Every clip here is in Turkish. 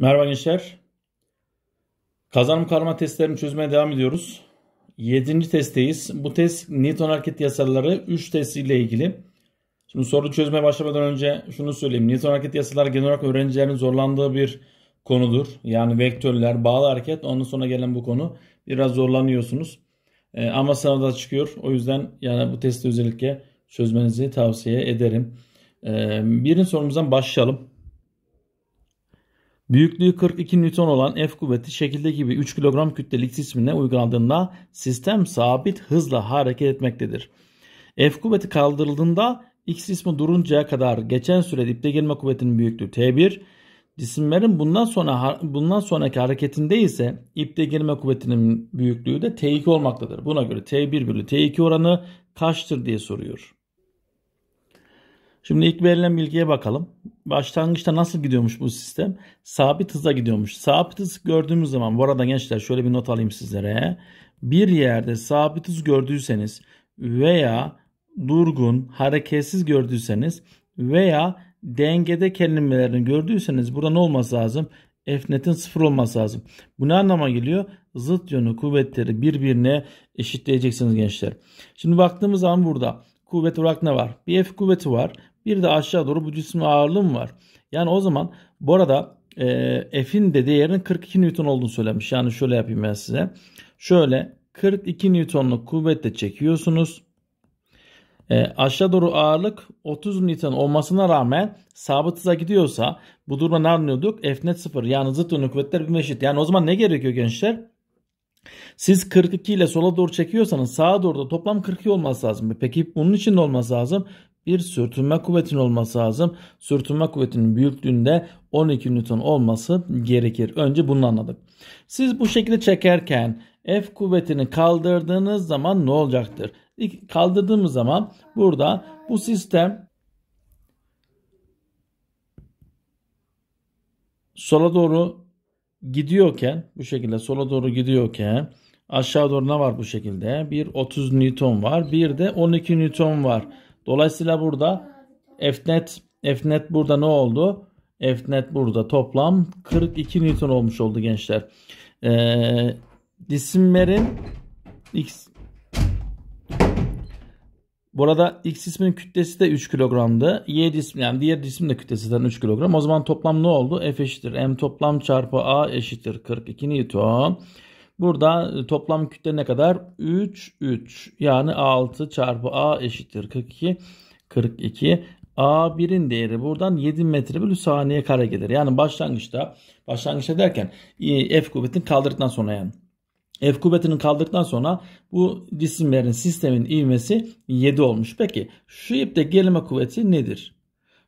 Merhaba gençler. Kazanım karma testlerini çözmeye devam ediyoruz. 7. testteyiz. Bu test Newton hareket yasaları 3 testiyle ilgili. Şimdi soru çözmeye başlamadan önce şunu söyleyeyim. Newton hareket yasaları genel olarak öğrencilerin zorlandığı bir konudur. Yani vektörler, bağlı hareket ondan sonra gelen bu konu. Biraz zorlanıyorsunuz. Ee, ama sınavda çıkıyor. O yüzden yani bu testi özellikle çözmenizi tavsiye ederim. Ee, birinci sorumuzdan başlayalım. Büyüklüğü 42 Newton olan F kuvveti şekilde gibi 3 kilogram kütlelik cismine uygulandığında sistem sabit hızla hareket etmektedir. F kuvveti kaldırıldığında X cismi duruncaya kadar geçen süre dipte gelme kuvvetinin büyüklüğü T1, cisimlerin bundan sonra bundan sonraki hareketinde ise ipte girme kuvvetinin büyüklüğü de T2 olmaktadır. Buna göre T1 bölü T2 oranı kaçtır diye soruyor. Şimdi ilk verilen bilgiye bakalım. Başlangıçta nasıl gidiyormuş bu sistem? Sabit hıza gidiyormuş. Sabit hız gördüğümüz zaman bu arada gençler şöyle bir not alayım sizlere. Bir yerde sabit hız gördüyseniz veya durgun, hareketsiz gördüyseniz veya dengede kelimelerini gördüyseniz burada ne olması lazım? f sıfır olması lazım. Bu ne anlama geliyor? Zıt yönü kuvvetleri birbirine eşitleyeceksiniz gençler. Şimdi baktığımız zaman burada kuvvet olarak ne var? Bir F kuvveti var. Bir de aşağı doğru bu cismin ağırlığım var. Yani o zaman bu arada e, F'in de değerinin 42 Newton olduğunu söylemiş. Yani şöyle yapayım ben size. Şöyle 42 Newton'luk kuvvetle çekiyorsunuz. E, aşağı doğru ağırlık 30 Newton olmasına rağmen sabit hıza gidiyorsa bu duruma ne anlıyorduk? F net 0 yani zıt yönlü kuvvetler birbirine eşit. Yani o zaman ne gerekiyor gençler? Siz 42 ile sola doğru çekiyorsanız sağa doğru da toplam 42 olması lazım. Peki bunun için ne olması lazım? bir sürtünme kuvvetinin olması lazım. Sürtünme kuvvetinin büyüklüğünde 12 Newton olması gerekir. Önce bunu anladık. Siz bu şekilde çekerken F kuvvetini kaldırdığınız zaman ne olacaktır? Kaldırdığımız zaman burada bu sistem sola doğru gidiyorken bu şekilde sola doğru gidiyorken aşağı doğru ne var bu şekilde? Bir 30 Newton var. Bir de 12 Newton var. Dolayısıyla burada Fnet Fnet burada ne oldu? Fnet burada toplam 42 Newton olmuş oldu gençler. Ee, X Burada X cismin kütlesi de 3 kilogramdı. Y cismi yani diğer cisim de kütlesinden 3 kilogram. O zaman toplam ne oldu? F eşittir. M toplam çarpı A eşittir 42 Newton. Burada e, toplam kütle ne kadar? 3, 3. Yani 6 çarpı A eşittir 42. 42. A1'in değeri buradan 7 metre bölü saniye kare gelir. Yani başlangıçta, başlangıçta derken e, F kuvvetini kaldırdıktan sonra yani. F kuvvetinin kaldıktan sonra bu cisimlerin sistemin ivmesi 7 olmuş. Peki şu ipte gerilme kuvveti nedir?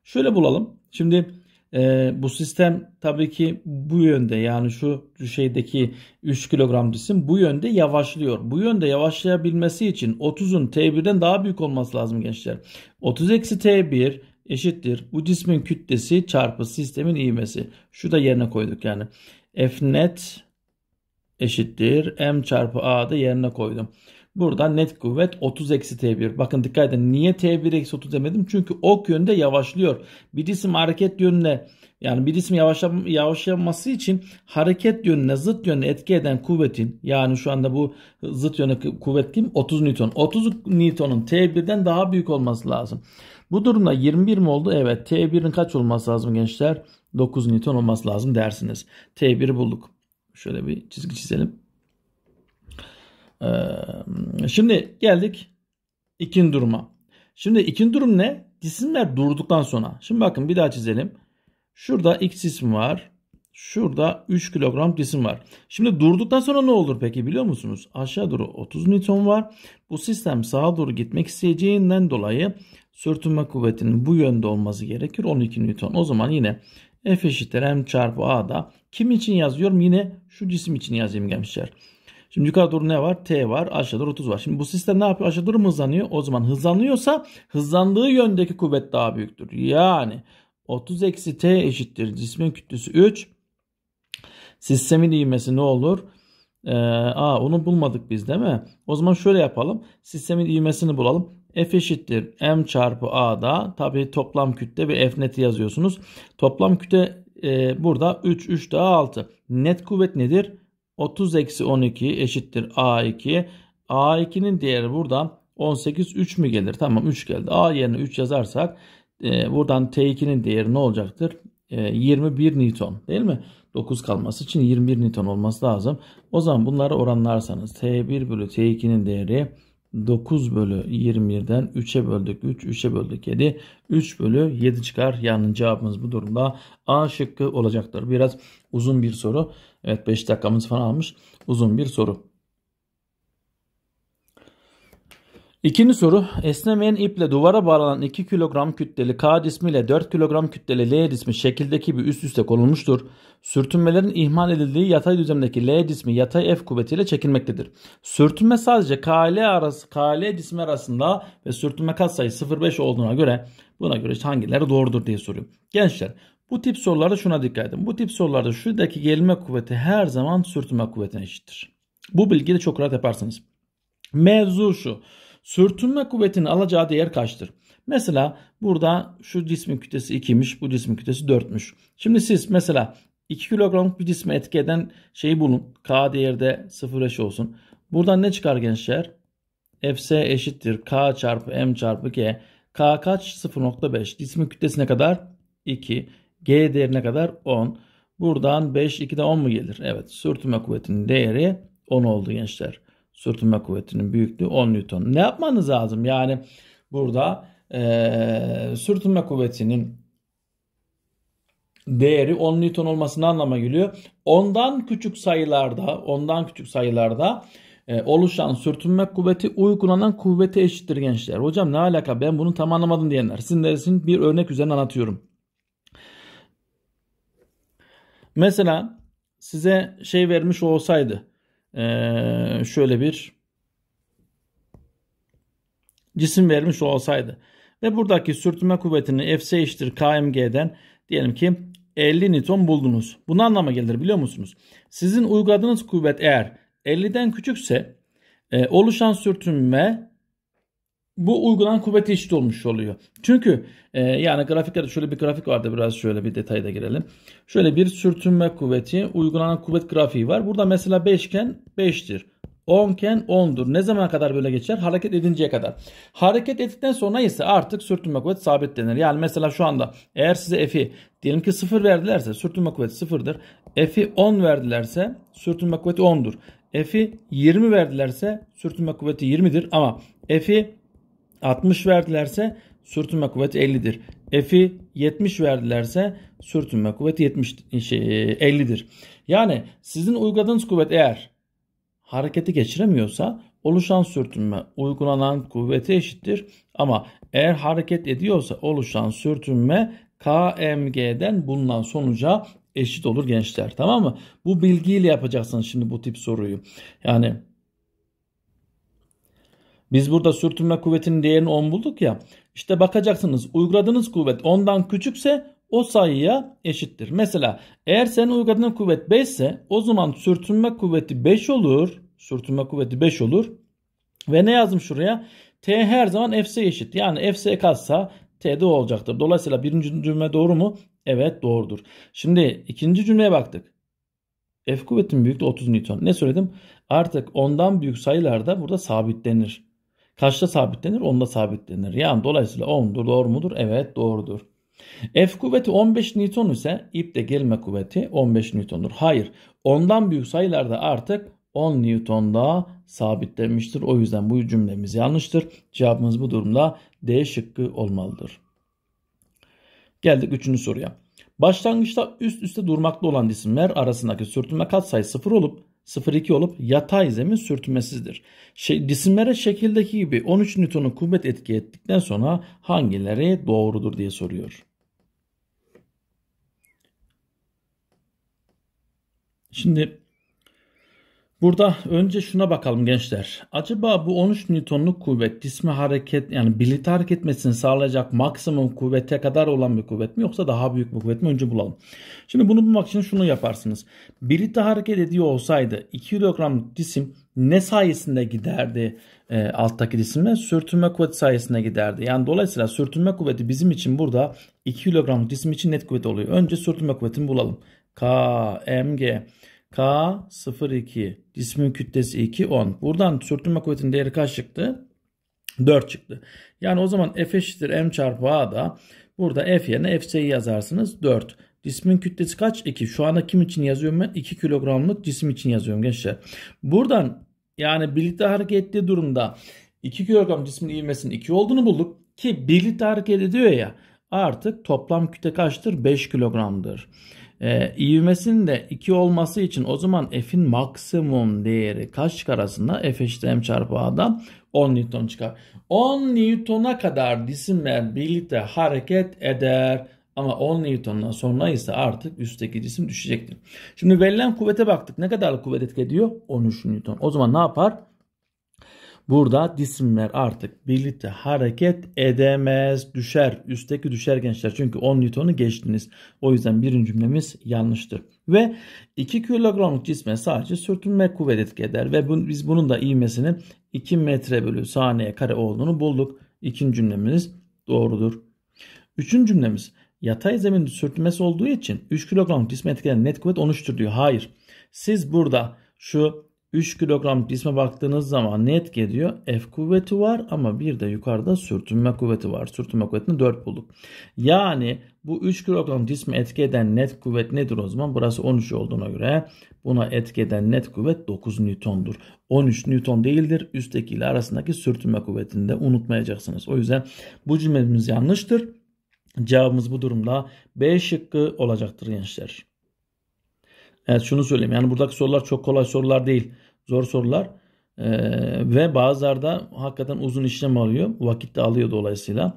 Şöyle bulalım. Şimdi e, bu sistem tabii ki bu yönde yani şu şeydeki 3 kilogram cisim bu yönde yavaşlıyor. Bu yönde yavaşlayabilmesi için 30'un T1'den daha büyük olması lazım gençler. 30 eksi T1 eşittir. Bu cismin kütlesi çarpı sistemin ivmesi. Şu da yerine koyduk yani. F net eşittir. M çarpı A'da yerine koydum. Burada net kuvvet 30 eksi T1. Bakın dikkat edin niye T1 eksi 30 demedim? Çünkü ok yönde yavaşlıyor. Bir cisim hareket yönüne yani bir cisim yavaşlam yavaşlaması için hareket yönüne zıt yönüne etki eden kuvvetin yani şu anda bu zıt yöne kuvvet kim? 30 Newton. 30 Newton'un T1'den daha büyük olması lazım. Bu durumda 21 mi oldu? Evet. T1'in kaç olması lazım gençler? 9 Newton olması lazım dersiniz. T1'i bulduk. Şöyle bir çizgi çizelim. Ee, şimdi geldik ikinci duruma. Şimdi ikinci durum ne? Cisimler durduktan sonra. Şimdi bakın bir daha çizelim. Şurada x cisim var. Şurada 3 kilogram cisim var. Şimdi durduktan sonra ne olur peki biliyor musunuz? Aşağı doğru 30 Newton var. Bu sistem sağa doğru gitmek isteyeceğinden dolayı sürtünme kuvvetinin bu yönde olması gerekir. 12 Newton. O zaman yine F eşittir M çarpı A'da kim için yazıyorum? Yine şu cisim için yazayım gençler. Şimdi yukarı doğru ne var? T var. Aşağı doğru 30 var. Şimdi bu sistem ne yapıyor? Aşağı doğru mu hızlanıyor? O zaman hızlanıyorsa hızlandığı yöndeki kuvvet daha büyüktür. Yani 30 eksi T eşittir. Cismin kütlesi 3. Sistemin ivmesi ne olur? Ee, aa onu bulmadık biz değil mi? O zaman şöyle yapalım. Sistemin ivmesini bulalım. F eşittir M çarpı A'da tabi toplam kütle ve F neti yazıyorsunuz. Toplam kütle e, burada 3, 3 daha 6. Net kuvvet nedir? 30 eksi 12 eşittir A2. A2'nin değeri buradan 18 3 mü gelir? Tamam 3 geldi. A yerine 3 yazarsak e, buradan T2'nin değeri ne olacaktır? E, 21 Newton değil mi? 9 kalması için 21 Newton olması lazım. O zaman bunları oranlarsanız T1 bölü T2'nin değeri 9 bölü 21'den 3'e böldük 3, 3'e böldük 7. 3 bölü 7 çıkar. Yani cevabımız bu durumda A şıkkı olacaktır. Biraz uzun bir soru. Evet 5 dakikamız falan almış. Uzun bir soru. İkinci soru. Esnemeyen iple duvara bağlanan 2 kilogram kütleli K dismi 4 kilogram kütleli L dismi şekildeki bir üst üste konulmuştur. Sürtünmelerin ihmal edildiği yatay düzlemdeki L dismi yatay F kuvvetiyle çekilmektedir. Sürtünme sadece KL arası KL dismi arasında ve sürtünme katsayı 0.5 olduğuna göre buna göre işte hangileri doğrudur diye soruyor. Gençler bu tip sorularda şuna dikkat edin. Bu tip sorularda şuradaki gelme kuvveti her zaman sürtünme kuvvetine eşittir. Bu bilgiyi çok rahat yaparsınız. Mevzu şu. Sürtünme kuvvetinin alacağı değer kaçtır? Mesela burada şu cismin kütlesi 2'ymiş, bu cismin kütlesi 4'müş. Şimdi siz mesela 2 kilogramlık bir cisme etki eden şeyi bulun. K değerde de 0,5 olsun. Buradan ne çıkar gençler? Fs eşittir K çarpı M çarpı G. K kaç? 0.5. Cismin kütlesine kadar 2. G değerine kadar 10. Buradan 5, 2'de 10 mu gelir? Evet. Sürtünme kuvvetinin değeri 10 oldu gençler sürtünme kuvvetinin büyüklüğü 10 Newton. Ne yapmanız lazım? Yani burada e, sürtünme kuvvetinin değeri 10 Newton olmasının anlama geliyor. Ondan küçük sayılarda, ondan küçük sayılarda e, oluşan sürtünme kuvveti uygulanan kuvvete eşittir gençler. Hocam ne alaka ben bunu tam anlamadım diyenler. Sizin dersin bir örnek üzerine anlatıyorum. Mesela size şey vermiş olsaydı ee, şöyle bir cisim vermiş olsaydı. Ve buradaki sürtünme kuvvetini Fs eşittir KMG'den diyelim ki 50 Newton buldunuz. Bu ne anlama gelir biliyor musunuz? Sizin uyguladığınız kuvvet eğer 50'den küçükse e, oluşan sürtünme bu uygulanan kuvvet eşit olmuş oluyor. Çünkü e, yani grafiklerde şöyle bir grafik vardı biraz şöyle bir detayda girelim. Şöyle bir sürtünme kuvveti uygulanan kuvvet grafiği var. Burada mesela 5 iken 5'tir. 10 iken 10'dur. Ne zamana kadar böyle geçer? Hareket edinceye kadar. Hareket ettikten sonra ise artık sürtünme kuvveti sabitlenir. Yani mesela şu anda eğer size F'i diyelim ki 0 verdilerse sürtünme kuvveti 0'dır. F'i 10 verdilerse sürtünme kuvveti 10'dur. F'i 20 verdilerse sürtünme kuvveti 20'dir ama F'i 60 verdilerse sürtünme kuvveti 50'dir. F'i 70 verdilerse sürtünme kuvveti 70 şey, 50'dir. E, yani sizin uyguladığınız kuvvet eğer hareketi geçiremiyorsa oluşan sürtünme uygulanan kuvveti eşittir. Ama eğer hareket ediyorsa oluşan sürtünme KMG'den bulunan sonuca eşit olur gençler. Tamam mı? Bu bilgiyle yapacaksınız şimdi bu tip soruyu. Yani biz burada sürtünme kuvvetinin değerini 10 bulduk ya. İşte bakacaksınız uyguladığınız kuvvet 10'dan küçükse o sayıya eşittir. Mesela eğer senin uyguladığın kuvvet 5 ise o zaman sürtünme kuvveti 5 olur. Sürtünme kuvveti 5 olur. Ve ne yazdım şuraya? T her zaman F'se eşit. Yani F'se kalsa T'de olacaktır. Dolayısıyla birinci cümle doğru mu? Evet doğrudur. Şimdi ikinci cümleye baktık. F kuvvetin büyüklüğü 30 Newton. Ne söyledim? Artık ondan büyük sayılarda burada sabitlenir. Kaçta sabitlenir? 10'da sabitlenir. Yani dolayısıyla 10'dur. Doğru mudur? Evet doğrudur. F kuvveti 15 Newton ise ip de gelme kuvveti 15 Newton'dur. Hayır. Ondan büyük sayılarda artık 10 Newton'da sabitlenmiştir. O yüzden bu cümlemiz yanlıştır. Cevabımız bu durumda D şıkkı olmalıdır. Geldik 3. soruya. Başlangıçta üst üste durmakta olan cisimler arasındaki sürtünme katsayı 0 olup 0,2 olup yatay zemin sürtünmesizdir. Şey, cisimlere şekildeki gibi 13 Newton'un kuvvet etki ettikten sonra hangileri doğrudur diye soruyor. Şimdi Burada önce şuna bakalım gençler. Acaba bu 13 Newton'luk kuvvet cismi hareket yani birlikte hareket etmesini sağlayacak maksimum kuvvete kadar olan bir kuvvet mi yoksa daha büyük bir kuvvet mi önce bulalım. Şimdi bunu bulmak için şunu yaparsınız. Birlikte hareket ediyor olsaydı 2 kilogram cisim ne sayesinde giderdi e, alttaki cisime? Sürtünme kuvveti sayesinde giderdi. Yani dolayısıyla sürtünme kuvveti bizim için burada 2 kilogramlık cisim için net kuvvet oluyor. Önce sürtünme kuvvetini bulalım. K, M, G. K 0,2. Cismin kütlesi 2, 10. Buradan sürtünme kuvvetinin değeri kaç çıktı? 4 çıktı. Yani o zaman F eşittir M çarpı A da burada F yerine FS'yi yazarsınız 4. Cismin kütlesi kaç? 2. Şu anda kim için yazıyorum ben? 2 kilogramlık cisim için yazıyorum gençler. Buradan yani birlikte hareket ettiği durumda 2 kilogram cismin ivmesinin 2 olduğunu bulduk. Ki birlikte hareket ediyor ya artık toplam kütle kaçtır? 5 kilogramdır. E, ee, ivmesinin de 2 olması için o zaman F'in maksimum değeri kaç çıkar arasında? F eşit M çarpı A'dan 10 Newton çıkar. 10 Newton'a kadar cisimler birlikte hareket eder. Ama 10 Newton'dan sonra ise artık üstteki cisim düşecektir. Şimdi verilen kuvvete baktık. Ne kadar kuvvet etki ediyor? 13 Newton. O zaman ne yapar? Burada cisimler artık birlikte hareket edemez. Düşer. Üstteki düşer gençler. Çünkü 10 Newton'u geçtiniz. O yüzden birinci cümlemiz yanlıştır. Ve 2 kilogramlık cisme sadece sürtünme kuvvet etki eder. Ve biz bunun da iğmesinin 2 metre bölü saniye kare olduğunu bulduk. İkinci cümlemiz doğrudur. Üçüncü cümlemiz yatay zemin sürtünmesi olduğu için 3 kilogramlık cisme etkilenen net kuvvet 13'tür diyor. Hayır. Siz burada şu 3 kilogram cisme baktığınız zaman net geliyor, ediyor? F kuvveti var ama bir de yukarıda sürtünme kuvveti var. Sürtünme kuvvetini 4 bulduk. Yani bu 3 kilogram cisme etki eden net kuvvet nedir o zaman? Burası 13 olduğuna göre buna etki eden net kuvvet 9 Newton'dur. 13 Newton değildir. Üstteki ile arasındaki sürtünme kuvvetini de unutmayacaksınız. O yüzden bu cümlemiz yanlıştır. Cevabımız bu durumda B şıkkı olacaktır gençler. Evet şunu söyleyeyim. Yani buradaki sorular çok kolay sorular değil. Zor sorular. Ee, ve bazılarda hakikaten uzun işlem alıyor. Vakit de alıyor dolayısıyla.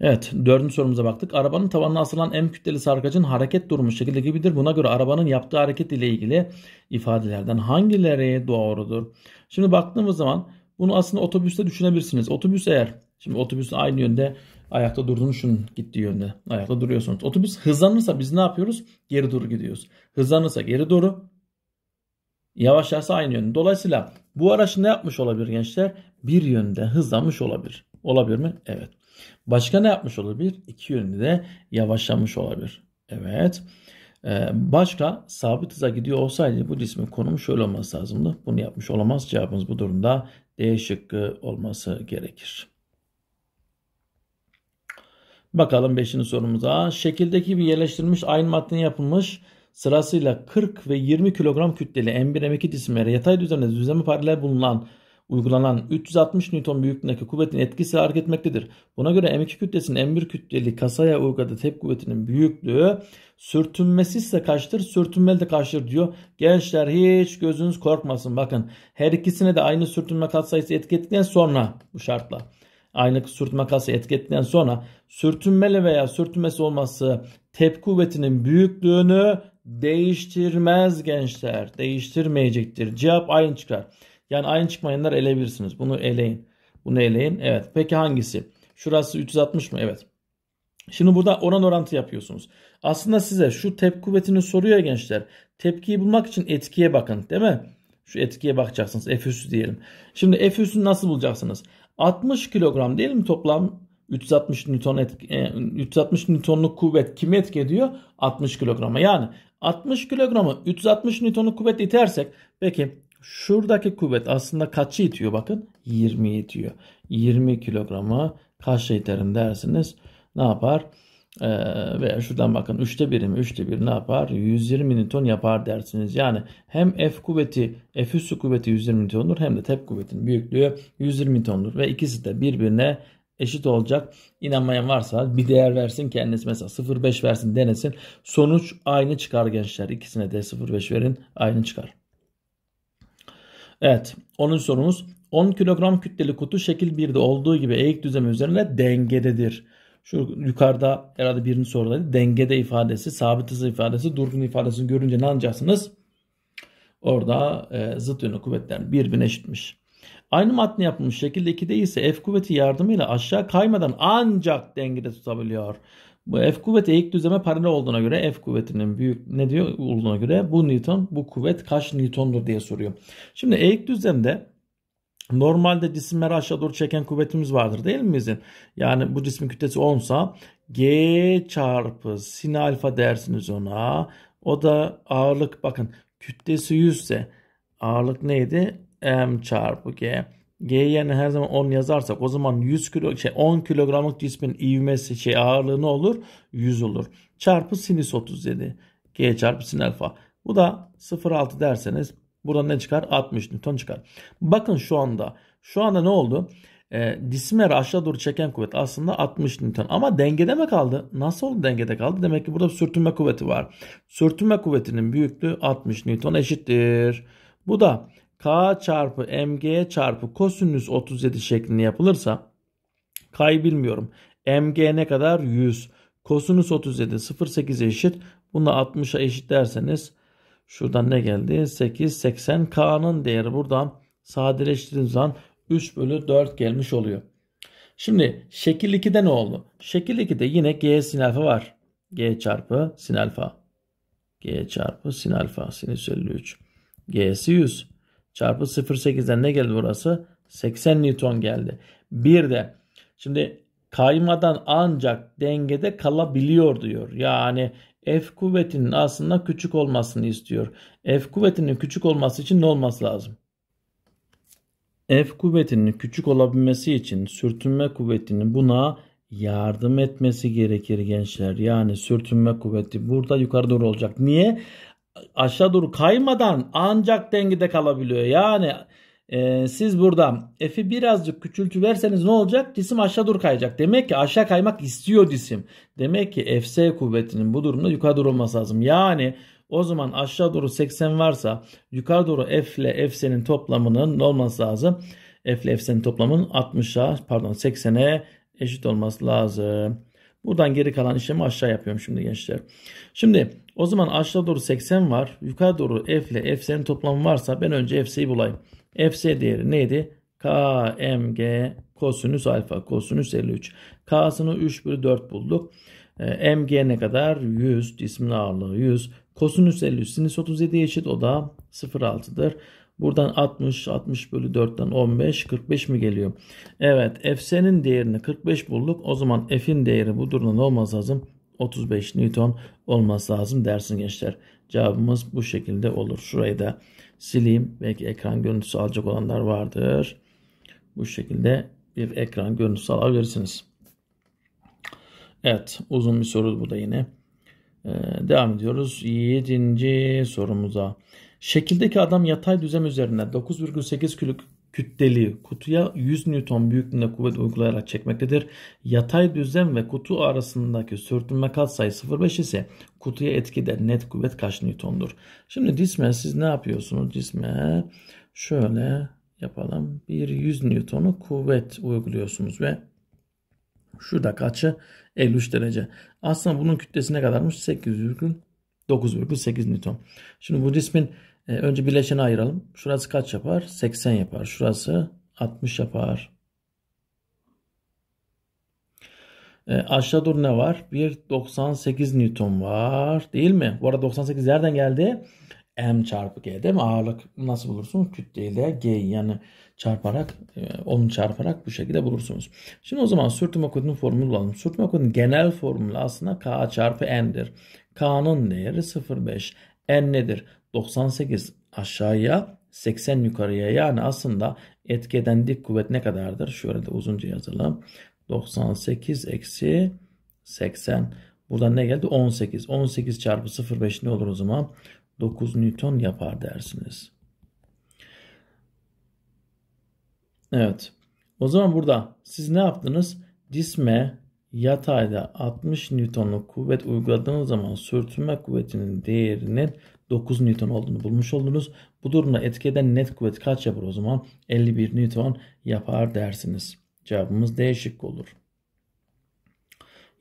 Evet dördüncü sorumuza baktık. Arabanın tavanına asılan M kütleli sarkacın hareket durumu şekilde gibidir. Buna göre arabanın yaptığı hareket ile ilgili ifadelerden hangileri doğrudur? Şimdi baktığımız zaman bunu aslında otobüste düşünebilirsiniz. Otobüs eğer şimdi otobüs aynı yönde Ayakta durduğunuzun gittiği yönde. Ayakta duruyorsunuz. Otobüs hızlanırsa biz ne yapıyoruz? Geri doğru gidiyoruz. Hızlanırsa geri doğru. Yavaşlarsa aynı yönde. Dolayısıyla bu araç ne yapmış olabilir gençler? Bir yönde hızlanmış olabilir. Olabilir mi? Evet. Başka ne yapmış olabilir? İki yönde de yavaşlamış olabilir. Evet. Ee, başka sabit hıza gidiyor olsaydı bu cismin konumu şöyle olması lazımdı. Bunu yapmış olamaz. Cevabımız bu durumda D şıkkı olması gerekir. Bakalım 5. sorumuza. Şekildeki bir yerleştirilmiş aynı maddeden yapılmış sırasıyla 40 ve 20 kilogram kütleli M1 M2 cisimlere yatay düzlemde düzleme paralel bulunan uygulanan 360 Newton büyüklüğündeki kuvvetin etkisi hareket etmektedir. Buna göre M2 kütlesinin M1 kütleli kasaya uyguladığı tep kuvvetinin büyüklüğü sürtünmesiz ise kaçtır, sürtünmeli de kaçtır diyor. Gençler hiç gözünüz korkmasın bakın. Her ikisine de aynı sürtünme katsayısı etki ettikten sonra bu şartla. Aynı sürtünme katsayısı etki ettikten sonra sürtünmeli veya sürtünmesi olması tep kuvvetinin büyüklüğünü değiştirmez gençler. Değiştirmeyecektir. Cevap aynı çıkar. Yani aynı çıkmayanlar elebilirsiniz. Bunu eleyin. Bunu eleyin. Evet. Peki hangisi? Şurası 360 mı? Evet. Şimdi burada oran orantı yapıyorsunuz. Aslında size şu tep kuvvetini soruyor gençler. Tepkiyi bulmak için etkiye bakın değil mi? Şu etkiye bakacaksınız. F üssü diyelim. Şimdi F üssünü nasıl bulacaksınız? 60 kilogram değil mi toplam 360 Newton etki, 360 e, Newton'luk kuvvet kimi etki ediyor? 60 kilograma. Yani 60 kilogramı 360 Newton'luk kuvvet itersek peki şuradaki kuvvet aslında kaçı itiyor bakın? 20 itiyor. 20 kilogramı kaçla iterim dersiniz? Ne yapar? Ee, veya şuradan bakın 3'te 1 mi? 3'te 1 ne yapar? 120 Newton yapar dersiniz. Yani hem F kuvveti, F üssü kuvveti 120 Newton'dur hem de tep kuvvetinin büyüklüğü 120 Newton'dur. Ve ikisi de birbirine eşit olacak. İnanmayan varsa bir değer versin kendisi mesela 0.5 versin denesin. Sonuç aynı çıkar gençler. İkisine de 0.5 verin aynı çıkar. Evet 10. sorumuz 10 kilogram kütleli kutu şekil 1'de olduğu gibi eğik düzlem üzerine dengededir. Şu yukarıda herhalde birinci sorudaydı. Dengede ifadesi, sabit hızı ifadesi, durgun ifadesini görünce ne anlayacaksınız? Orada e, zıt yönlü kuvvetler birbirine eşitmiş. Aynı madde yapılmış şekilde 2'de ise F kuvveti yardımıyla aşağı kaymadan ancak dengede tutabiliyor. Bu F kuvveti eğik düzleme paralel olduğuna göre F kuvvetinin büyük ne diyor olduğuna göre bu Newton bu kuvvet kaç Newton'dur diye soruyor. Şimdi eğik düzlemde normalde cisimleri aşağı doğru çeken kuvvetimiz vardır değil mi bizim? Yani bu cismin kütlesi 10 sa G çarpı sin alfa dersiniz ona. O da ağırlık bakın kütlesi 100 ise ağırlık neydi? m çarpı g. G yerine her zaman 10 yazarsak o zaman 100 kilo şey 10 kilogramlık cismin ivmesi şey ağırlığı ne olur? 100 olur. Çarpı sinüs 37. G çarpı sin alfa. Bu da 0.6 derseniz buradan ne çıkar? 60 Newton çıkar. Bakın şu anda. Şu anda ne oldu? E, cisimleri aşağı doğru çeken kuvvet aslında 60 Newton. Ama dengede mi kaldı? Nasıl oldu dengede kaldı? Demek ki burada sürtünme kuvveti var. Sürtünme kuvvetinin büyüklüğü 60 Newton eşittir. Bu da K çarpı mg çarpı kosinüs 37 şeklinde yapılırsa K'yı bilmiyorum. mg ne kadar? 100. Kosinüs 37 0.8'e eşit. Bunu 60'a eşit derseniz şuradan ne geldi? 8 80 K'nın değeri buradan sadeleştirdiğimiz zaman 3 bölü 4 gelmiş oluyor. Şimdi şekil 2'de ne oldu? Şekil 2'de yine G sin alfa var. G çarpı sin alfa. G çarpı sin alfa sinüs 53. G'si 100 çarpı 0.8'den ne geldi burası? 80 Newton geldi. Bir de şimdi kaymadan ancak dengede kalabiliyor diyor. Yani F kuvvetinin aslında küçük olmasını istiyor. F kuvvetinin küçük olması için ne olması lazım? F kuvvetinin küçük olabilmesi için sürtünme kuvvetinin buna yardım etmesi gerekir gençler. Yani sürtünme kuvveti burada yukarı doğru olacak. Niye? aşağı doğru kaymadan ancak dengede kalabiliyor. Yani e, siz burada f'i birazcık küçültüverseniz ne olacak? Cisim aşağı doğru kayacak. Demek ki aşağı kaymak istiyor cisim. Demek ki fs kuvvetinin bu durumda yukarı doğru olması lazım. Yani o zaman aşağı doğru 80 varsa yukarı doğru f ile fs'nin toplamının ne olması lazım? f ile fs'nin toplamının 60'a pardon 80'e eşit olması lazım. Buradan geri kalan işlemi aşağı yapıyorum şimdi gençler. Şimdi o zaman aşağı doğru 80 var. Yukarı doğru f ile fs'nin toplamı varsa ben önce fs'yi bulayım. fs değeri neydi? KMG kosinüs alfa kosinüs 53. K'sını 3 bölü 4 bulduk. E, ee, MG ne kadar? 100. Cismin ağırlığı 100. Kosinüs 53 sinüs 37 eşit. O da 0.6'dır. Buradan 60, 60 bölü 4'ten 15, 45 mi geliyor? Evet, Fs'nin değerini 45 bulduk. O zaman F'in değeri bu durumda ne olması lazım? 35 Newton olması lazım dersin gençler. Cevabımız bu şekilde olur. Şurayı da sileyim. Belki ekran görüntüsü alacak olanlar vardır. Bu şekilde bir ekran görüntüsü alabilirsiniz. Evet uzun bir soru bu da yine. Ee, devam ediyoruz. 7. sorumuza. Şekildeki adam yatay düzlem üzerine 9,8 kilo kütleli kutuya 100 Newton büyüklüğünde kuvvet uygulayarak çekmektedir. Yatay düzlem ve kutu arasındaki sürtünme katsayı 0,5 ise kutuya etkide net kuvvet kaç Newton'dur? Şimdi disme, siz ne yapıyorsunuz? Disme şöyle yapalım. Bir 100 Newton'u kuvvet uyguluyorsunuz ve şurada kaçı? 53 derece. Aslında bunun kütlesi ne kadarmış? 8,5 9,8 Newton. Şimdi bu cismin e, önce bileşeni ayıralım. Şurası kaç yapar? 80 yapar. Şurası 60 yapar. E, aşağı doğru ne var? 1,98 Newton var. Değil mi? Bu arada 98 nereden geldi? M çarpı G değil mi? Ağırlık nasıl bulursun? Kütleyle G yani çarparak e, onu çarparak bu şekilde bulursunuz. Şimdi o zaman sürtünme kuvvetinin formülü bulalım. Sürtünme kuvvetinin genel formülü aslında K çarpı ndir. K'nın değeri 0.5. N nedir? 98 aşağıya 80 yukarıya yani aslında etkeden dik kuvvet ne kadardır? Şöyle de uzunca yazalım. 98 eksi 80. Buradan ne geldi? 18. 18 çarpı 0.5 ne olur o zaman? 9 Newton yapar dersiniz. Evet. O zaman burada siz ne yaptınız? Cisme yatayda 60 Newton'luk kuvvet uyguladığınız zaman sürtünme kuvvetinin değerinin 9 Newton olduğunu bulmuş oldunuz. Bu durumda etkeden net kuvvet kaç yapar o zaman? 51 Newton yapar dersiniz. Cevabımız değişik olur.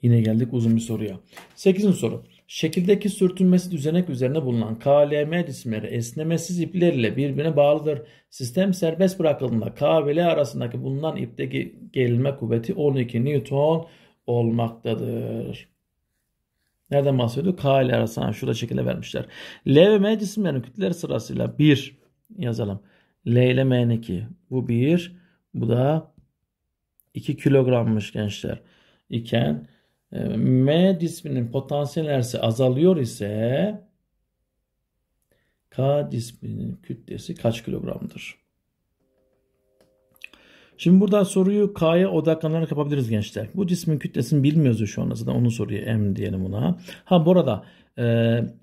Yine geldik uzun bir soruya. 8. soru. Şekildeki sürtünmesi düzenek üzerine bulunan KLM cisimleri esnemesiz ipler ile birbirine bağlıdır. Sistem serbest bırakıldığında K ve L arasındaki bulunan ipteki gerilme kuvveti 12 Newton olmaktadır. Nereden bahsediyor? K ile arasına şurada şekilde vermişler. L ve M cisimlerin kütleleri sırasıyla 1 yazalım. L ile M'nin 2. Bu 1. Bu da 2 kilogrammış gençler. İken e, M cisminin potansiyel enerjisi azalıyor ise K cisminin kütlesi kaç kilogramdır? Şimdi burada soruyu K'ya odaklanarak yapabiliriz gençler. Bu cismin kütlesini bilmiyoruz şu an aslında. Onu soruyor M diyelim buna. Ha bu arada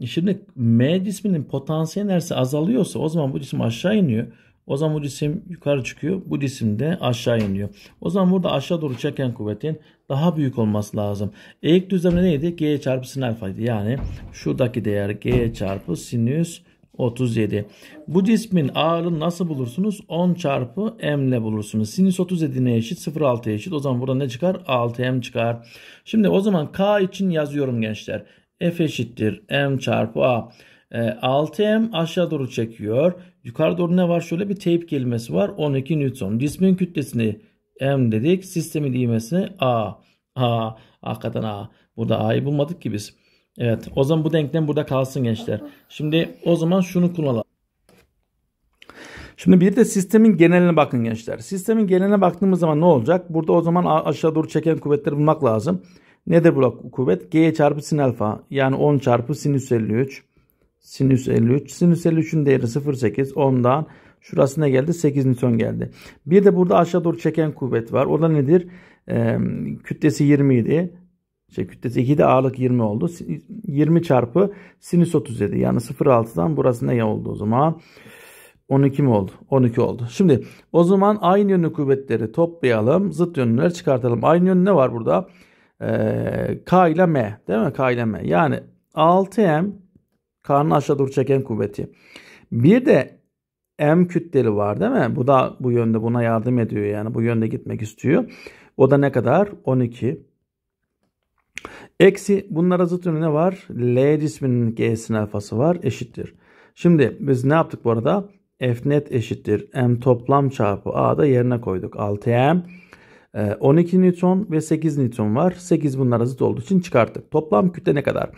e, şimdi M cisminin potansiyel enerjisi azalıyorsa o zaman bu cisim aşağı iniyor. O zaman bu cisim yukarı çıkıyor. Bu cisim de aşağı iniyor. O zaman burada aşağı doğru çeken kuvvetin daha büyük olması lazım. Eğik düzlemde neydi? G çarpı sin alfaydı. Yani şuradaki değer G çarpı sinüs 37. Bu cismin ağırlığını nasıl bulursunuz? 10 çarpı m ile bulursunuz. Sinüs 37 ne eşit? 0,6 eşit. O zaman burada ne çıkar? 6m çıkar. Şimdi o zaman k için yazıyorum gençler. f eşittir m çarpı a. 6m ee, aşağı doğru çekiyor. Yukarı doğru ne var? Şöyle bir teyp kelimesi var. 12 newton. Cismin kütlesini m dedik. Sistemin ivmesini a. A. Hakikaten a. Burada a'yı bulmadık ki biz. Evet. O zaman bu denklem burada kalsın gençler. Şimdi o zaman şunu kullanalım. Şimdi bir de sistemin geneline bakın gençler. Sistemin geneline baktığımız zaman ne olacak? Burada o zaman aşağı doğru çeken kuvvetleri bulmak lazım. Nedir bu kuvvet? G çarpı sin alfa. Yani 10 çarpı sinüs 53. Sinüs 53. Sinüs 53'ün değeri 0.8. 10'dan şurası ne geldi? 8 Newton geldi. Bir de burada aşağı doğru çeken kuvvet var. O da nedir? E, kütlesi idi şey kütlesi 2'de ağırlık 20 oldu. 20 çarpı sinüs 37 yani 0.6'dan burası ne oldu o zaman? 12 mi oldu? 12 oldu. Şimdi o zaman aynı yönlü kuvvetleri toplayalım. Zıt yönlüleri çıkartalım. Aynı yönlü ne var burada? Ee, K ile M. Değil mi? K ile M. Yani 6M karnı aşağı doğru çeken kuvveti. Bir de M kütleli var değil mi? Bu da bu yönde buna yardım ediyor yani. Bu yönde gitmek istiyor. O da ne kadar? 12. Eksi bunlara zıt yönü ne var? L cisminin G'sinin alfası var eşittir. Şimdi biz ne yaptık bu arada? F net eşittir. M toplam çarpı A'da yerine koyduk. 6M 12 e, Newton ve 8 Newton var. 8 bunlar zıt olduğu için çıkarttık. Toplam kütle ne kadar?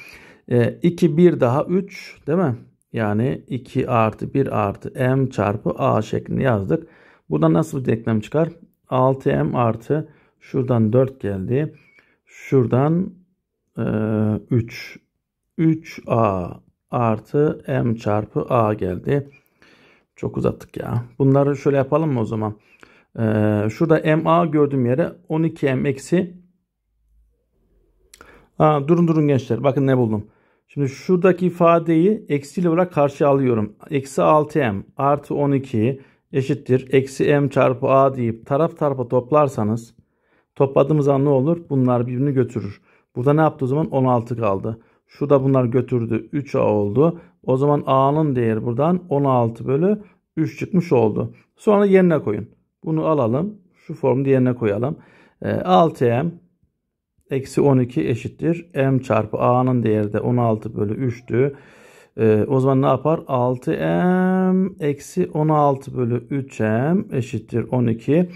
2, e, 1 daha 3 değil mi? Yani 2 artı 1 artı M çarpı A şeklinde yazdık. Buradan nasıl bir denklem çıkar? 6M artı şuradan 4 geldi. Şuradan 3 ee, 3a artı m çarpı a geldi. Çok uzattık ya. Bunları şöyle yapalım mı o zaman? Ee, şurada MA gördüğüm yere 12M eksi Aa, durun durun gençler. Bakın ne buldum. Şimdi şuradaki ifadeyi eksiyle olarak karşı alıyorum. Eksi 6M artı 12 eşittir. Eksi M çarpı A deyip taraf tarafa toplarsanız topladığımız an ne olur? Bunlar birbirini götürür. Burada ne yaptı o zaman? 16 kaldı. Şurada bunlar götürdü. 3A oldu. O zaman A'nın değeri buradan 16 bölü 3 çıkmış oldu. Sonra yerine koyun. Bunu alalım. Şu formu yerine koyalım. 6M ee, eksi 12 eşittir. M çarpı A'nın değeri de 16 bölü 3'tü. Ee, o zaman ne yapar? 6M eksi 16 bölü 3M eşittir 12.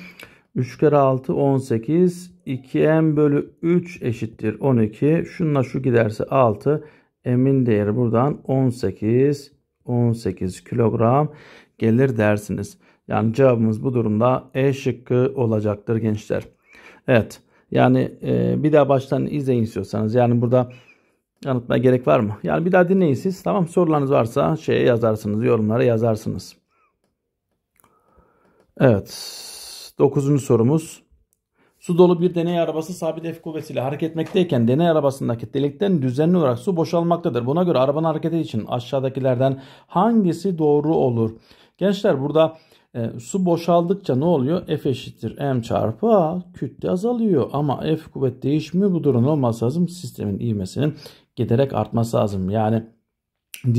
3 kere 6 18. 2m bölü 3 eşittir 12. Şununla şu giderse 6. M'in değeri buradan 18. 18 kilogram gelir dersiniz. Yani cevabımız bu durumda E şıkkı olacaktır gençler. Evet. Yani e, bir daha baştan izleyin istiyorsanız. Yani burada yanıtmaya gerek var mı? Yani bir daha dinleyin siz. Tamam sorularınız varsa şeye yazarsınız. Yorumlara yazarsınız. Evet. Dokuzuncu sorumuz. Su dolu bir deney arabası sabit F kuvvetiyle hareket etmekteyken deney arabasındaki delikten düzenli olarak su boşalmaktadır. Buna göre arabanın hareketi için aşağıdakilerden hangisi doğru olur? Gençler burada e, su boşaldıkça ne oluyor? F eşittir M çarpı A kütle azalıyor ama F kuvvet değişmiyor. Bu durum olması lazım. Sistemin ivmesinin giderek artması lazım. Yani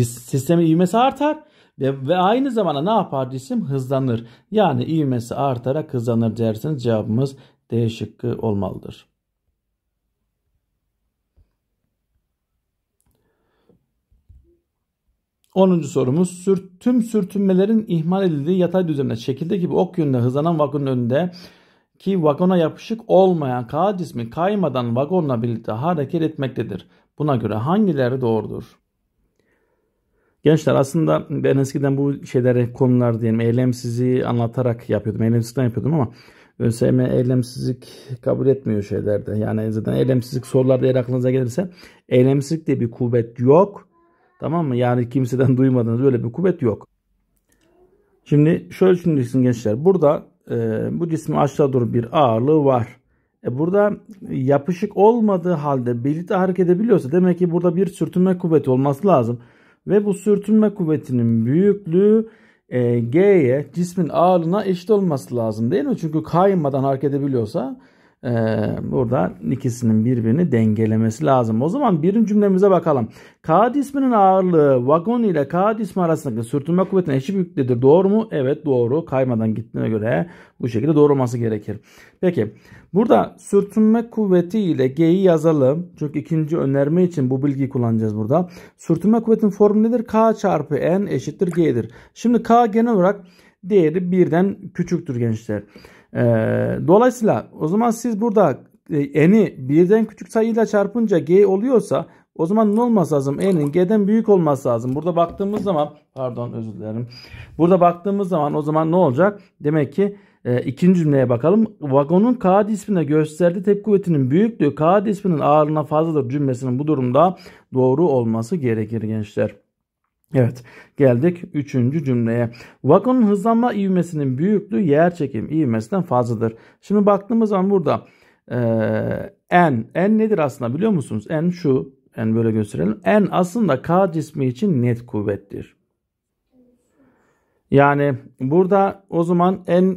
sistemin ivmesi artar ve, ve aynı zamanda ne yapar cisim? Hızlanır. Yani ivmesi artarak hızlanır dersiniz. Cevabımız D şıkkı olmalıdır. Onuncu sorumuz Sür, tüm sürtünmelerin ihmal edildiği yatay düzlemde şekilde gibi ok yönünde hızlanan vagonun önünde ki vagona yapışık olmayan K cismi kaymadan vagonla birlikte hareket etmektedir. Buna göre hangileri doğrudur? Gençler aslında ben eskiden bu şeyleri konular diyelim eylemsizi anlatarak yapıyordum. Eylemsizden yapıyordum ama ÖSYM eylemsizlik kabul etmiyor şeylerde. Yani zaten eylemsizlik sorularda eğer aklınıza gelirse eylemsizlik diye bir kuvvet yok. Tamam mı? Yani kimseden duymadığınız öyle bir kuvvet yok. Şimdi şöyle düşüneceksin gençler. Burada e, bu cismin aşağı doğru bir ağırlığı var. E burada yapışık olmadığı halde birlikte hareket edebiliyorsa demek ki burada bir sürtünme kuvveti olması lazım. Ve bu sürtünme kuvvetinin büyüklüğü e, G'ye cismin ağırlığına eşit olması lazım değil mi? Çünkü kaymadan hareket edebiliyorsa ee, burada ikisinin birbirini dengelemesi lazım. O zaman birinci cümlemize bakalım. Kağıt isminin ağırlığı vagon ile kağıt ismi arasındaki sürtünme kuvvetine eşit büyüklüktedir. Doğru mu? Evet doğru. Kaymadan gittiğine göre bu şekilde doğru olması gerekir. Peki burada sürtünme kuvveti ile G'yi yazalım. Çünkü ikinci önerme için bu bilgiyi kullanacağız burada. Sürtünme kuvvetinin formülüdür. K çarpı N eşittir G'dir. Şimdi K genel olarak değeri birden küçüktür gençler. E, dolayısıyla o zaman siz burada e, eni birden küçük sayıyla çarpınca g oluyorsa o zaman ne olması lazım? E'nin G'den büyük olması lazım. Burada baktığımız zaman pardon özür dilerim. Burada baktığımız zaman o zaman ne olacak? Demek ki e, ikinci cümleye bakalım. Vagonun K disipline gösterdiği tepki kuvvetinin büyüklüğü K disiplinin ağırlığına fazladır cümlesinin bu durumda doğru olması gerekir gençler. Evet geldik 3. cümleye. Vagonun hızlanma ivmesinin büyüklüğü yer çekim ivmesinden fazladır. Şimdi baktığımız zaman burada e, n, n nedir aslında biliyor musunuz? N şu, n böyle gösterelim. N aslında K cismi için net kuvvettir. Yani burada o zaman n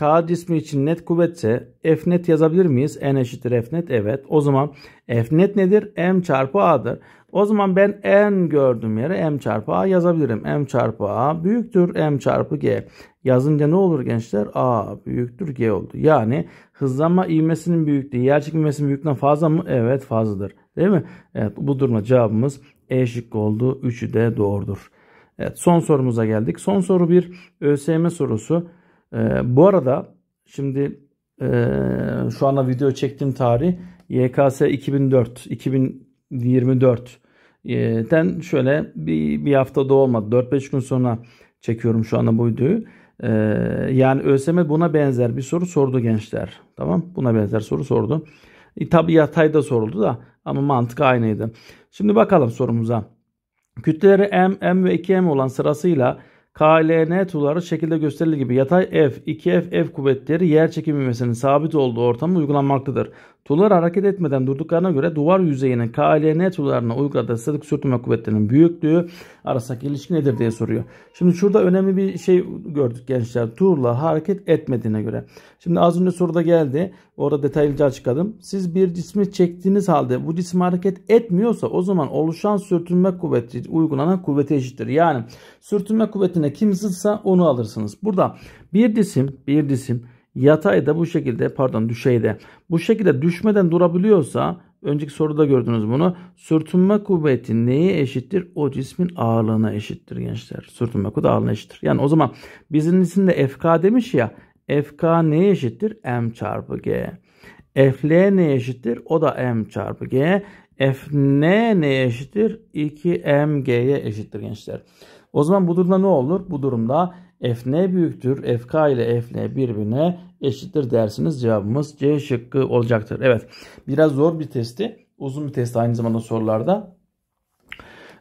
kağıt ismi için net kuvvetse f net yazabilir miyiz? n eşittir f net evet. O zaman f net nedir? m çarpı a'dır. O zaman ben n gördüğüm yere m çarpı a yazabilirim. m çarpı a büyüktür m çarpı g. Yazınca ne olur gençler? a büyüktür g oldu. Yani hızlanma ivmesinin büyüklüğü yer çekilmesinin büyüklüğünden fazla mı? Evet fazladır. Değil mi? Evet bu durumda cevabımız E şıkkı oldu. Üçü de doğrudur. Evet son sorumuza geldik. Son soru bir ÖSYM sorusu. E, bu arada şimdi e, şu anda video çektiğim tarih YKS 2004 2024 den şöyle bir, bir hafta da olmadı. 4-5 gün sonra çekiyorum şu anda bu videoyu. Ee, yani ÖSM buna benzer bir soru sordu gençler. Tamam buna benzer soru sordu. E, tabi yatay da soruldu da ama mantık aynıydı. Şimdi bakalım sorumuza. Kütleleri M, M ve 2M olan sırasıyla KLN tuğları şekilde gösterildiği gibi yatay F, 2F, F kuvvetleri yer çekimi ivmesinin sabit olduğu ortamda uygulanmaktadır. Tular hareket etmeden durduklarına göre duvar yüzeyinin KLN tularına uyguladığı statik sürtünme kuvvetlerinin büyüklüğü arasındaki ilişki nedir diye soruyor. Şimdi şurada önemli bir şey gördük gençler. Turla hareket etmediğine göre. Şimdi az önce soruda geldi. Orada detaylıca açıkladım. Siz bir cismi çektiğiniz halde bu cisim hareket etmiyorsa o zaman oluşan sürtünme kuvveti uygulanan kuvvete eşittir. Yani sürtünme kuvvetine kim zıtsa onu alırsınız. Burada bir cisim bir cisim yatayda bu şekilde pardon düşeyde bu şekilde düşmeden durabiliyorsa önceki soruda gördünüz bunu sürtünme kuvveti neye eşittir? O cismin ağırlığına eşittir gençler. Sürtünme kuvveti ağırlığına eşittir. Yani o zaman bizim de FK demiş ya FK neye eşittir? M çarpı G. FL neye eşittir? O da M çarpı G. Fn neye eşittir? 2mg'ye eşittir gençler. O zaman bu durumda ne olur? Bu durumda F ne büyüktür. Fk ile Fn birbirine eşittir dersiniz. Cevabımız C şıkkı olacaktır. Evet biraz zor bir testi. Uzun bir test aynı zamanda sorularda.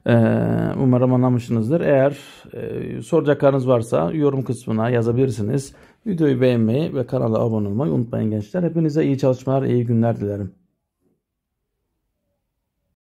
Ee, umarım anlamışsınızdır. Eğer e, soracaklarınız varsa yorum kısmına yazabilirsiniz. Videoyu beğenmeyi ve kanala abone olmayı unutmayın gençler. Hepinize iyi çalışmalar, iyi günler dilerim.